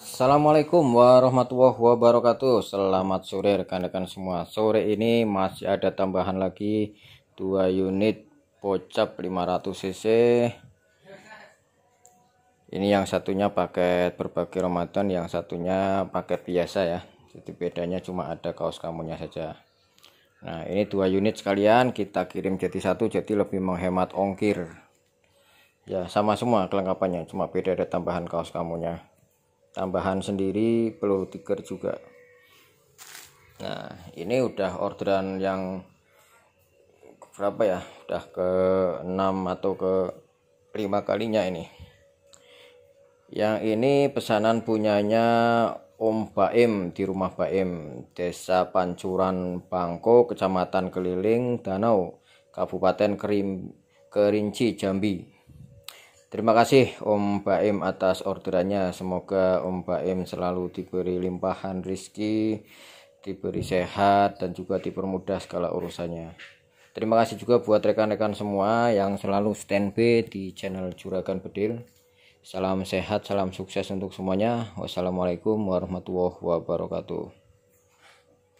Assalamualaikum warahmatullahi wabarakatuh Selamat sore rekan-rekan semua Sore ini masih ada tambahan lagi dua unit Pocap 500cc Ini yang satunya paket berbagi Ramadan Yang satunya paket biasa ya Jadi bedanya cuma ada kaos kamunya saja Nah ini dua unit sekalian Kita kirim jadi satu Jadi lebih menghemat ongkir Ya sama semua kelengkapannya Cuma beda ada tambahan kaos kamunya tambahan sendiri perlu tiker juga nah ini udah orderan yang berapa ya udah ke 6 atau ke 5 kalinya ini yang ini pesanan punyanya Om Baim di rumah Baim Desa Pancuran Bangko Kecamatan Keliling Danau Kabupaten Kerim, Kerinci Jambi Terima kasih Om Baim atas orderannya. Semoga Om Baim selalu diberi limpahan rizki, diberi sehat, dan juga dipermudah segala urusannya. Terima kasih juga buat rekan-rekan semua yang selalu standby di channel Juragan Bedil. Salam sehat, salam sukses untuk semuanya. Wassalamualaikum warahmatullahi wabarakatuh.